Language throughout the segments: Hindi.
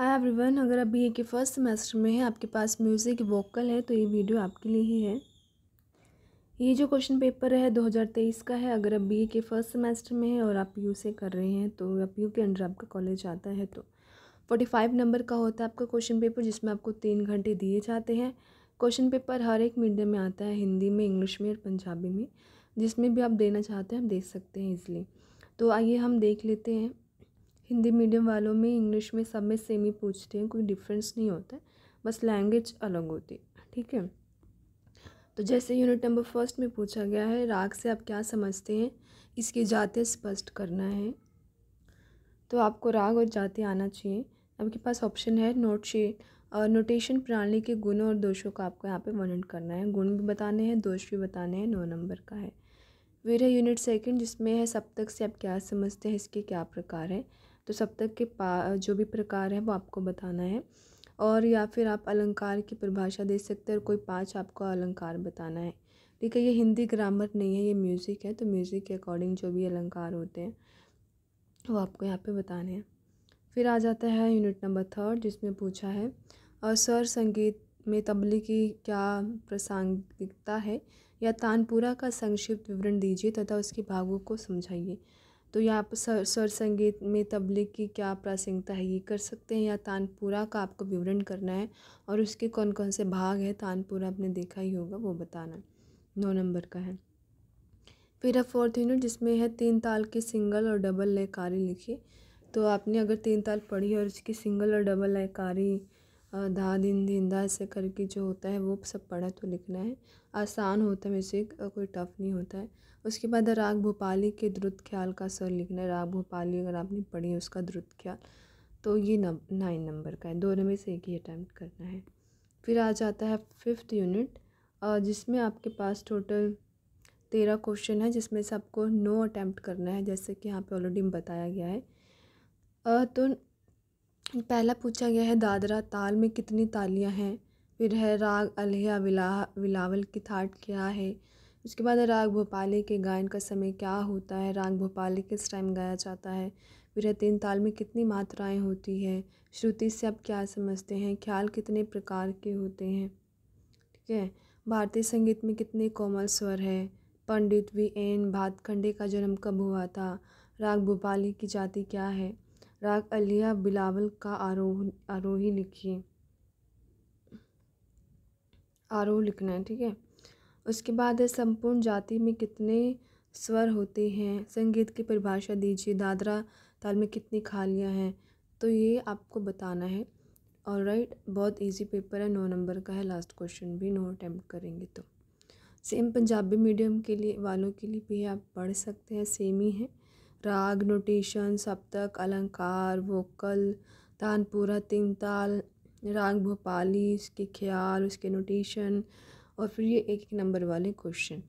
हाय एवरीवन अगर आप बी के फर्स्ट सेमेस्टर में हैं आपके पास म्यूज़िक वोकल है तो ये वीडियो आपके लिए ही है ये जो क्वेश्चन पेपर है 2023 का है अगर आप बी के फर्स्ट सेमेस्टर में हैं और आप यू से कर रहे हैं तो आप यू के अंडर आपका कॉलेज आता है तो 45 नंबर का होता है आपका क्वेश्चन पेपर जिसमें आपको तीन घंटे दिए जाते हैं क्वेश्चन पेपर हर एक मीडियम में आता है हिंदी में इंग्लिश में और पंजाबी में जिसमें भी आप देना चाहते हैं आप देख सकते हैं इसलिए तो आइए हम देख लेते हैं हिंदी मीडियम वालों में इंग्लिश में सब में सेम ही पूछते हैं कोई डिफरेंस नहीं होता है बस लैंग्वेज अलग होती है ठीक है तो जैसे यूनिट नंबर फर्स्ट में पूछा गया है राग से आप क्या समझते हैं इसकी जाते स्पष्ट करना है तो आपको राग और जाते आना चाहिए आपके पास ऑप्शन है नोट शीट और नोटेशन प्रणाली के गुणों और दोषों का आपको यहाँ पे वर्णन करना है गुण भी बताने हैं दोष भी बताने हैं नौ नंबर का है फिर है यूनिट सेकंड जिसमें है सप्तक से आप क्या समझते हैं इसके क्या प्रकार है तो सप्तक के पा जो भी प्रकार है वो आपको बताना है और या फिर आप अलंकार की परिभाषा दे सकते हैं और कोई पाँच आपको अलंकार बताना है ठीक है ये हिंदी ग्रामर नहीं है ये म्यूज़िक है तो म्यूज़िक के अकॉर्डिंग जो भी अलंकार होते हैं वो आपको यहाँ पे बताने हैं फिर आ जाता है यूनिट नंबर थर्ड जिसमें पूछा है और सर संगीत में तबले की क्या प्रासंगिकता है या तानपुरा का संक्षिप्त विवरण दीजिए तथा उसके भागों को समझाइए तो यहाँ पर सर स्वर संगीत में तबले की क्या प्रासंगिकता है ये कर सकते हैं या तानपुरा का आपको विवरण करना है और उसके कौन कौन से भाग है तानपुरा आपने देखा ही होगा वो बताना नौ नंबर का है फिर अब फोर्थ यूनिट जिसमें है तीन ताल के सिंगल और डबल लयकारी लिखिए तो आपने अगर तीन ताल पढ़ी और उसकी सिंगल और डबल लयकारी धा दिन दिन दा ऐसे करके जो होता है वो सब पढ़ा तो लिखना है आसान होता है म्यूज़िक कोई टफ नहीं होता है उसके बाद राग भोपाली के द्रुत ख्याल का सर लिखना है राग भोपाली अगर आपने पढ़ी उसका द्रुत ख्याल तो ये नाइन नंबर का है दोनों में से एक ही अटैम्प्ट करना है फिर आ जाता है फिफ्थ यूनिट जिसमें आपके पास टोटल तेरह क्वेश्चन है जिसमें से आपको नो अटैम्प्ट करना है जैसे कि यहाँ पे ऑलरेडी बताया गया है तो पहला पूछा गया है दादरा ताल में कितनी तालियां हैं फिर है राग अलहिया विला विलावल की थाट क्या है उसके बाद राग भोपाली के गायन का समय क्या होता है राग भोपाली किस टाइम गाया जाता है फिर है तीन ताल में कितनी मात्राएं होती है श्रुति से आप क्या समझते हैं ख्याल कितने प्रकार के होते हैं ठीक है भारतीय संगीत में कितने कोमल स्वर है पंडित वी एन भातखंडे का जन्म कब हुआ था राग भोपाली की जाति क्या है राग अलिया बिलावल का आरोह आरोही लिखिए आरोह लिखना है ठीक है उसके बाद है संपूर्ण जाति में कितने स्वर होते हैं संगीत की परिभाषा दीजिए दादरा ताल में कितनी खालियाँ हैं तो ये आपको बताना है और राइट बहुत इजी पेपर है नौ नंबर का है लास्ट क्वेश्चन भी नो अटैम्प्ट करेंगे तो सेम पंजाबी मीडियम के लिए वालों के लिए भी आप पढ़ सकते हैं सेम ही है राग नोटेशन सप्तक अलंकार वोकल तानपुरा तीन ताल राग भोपाली इसके ख्याल उसके नोटेशन और फिर ये एक एक नंबर वाले क्वेश्चन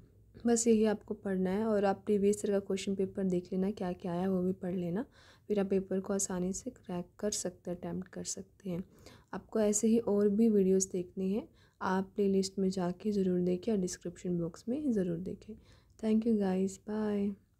बस यही आपको पढ़ना है और आप प्रीवियस ईयर का क्वेश्चन पेपर देख लेना क्या क्या आया वो भी पढ़ लेना फिर आप पेपर को आसानी से क्रैक कर सकते हैं अटैम्प्ट कर सकते हैं आपको ऐसे ही और भी वीडियोस देखनी है आप प्लेलिस्ट में जाके ज़रूर देखें और डिस्क्रिप्शन बॉक्स में ज़रूर देखें थैंक यू गाइस बाय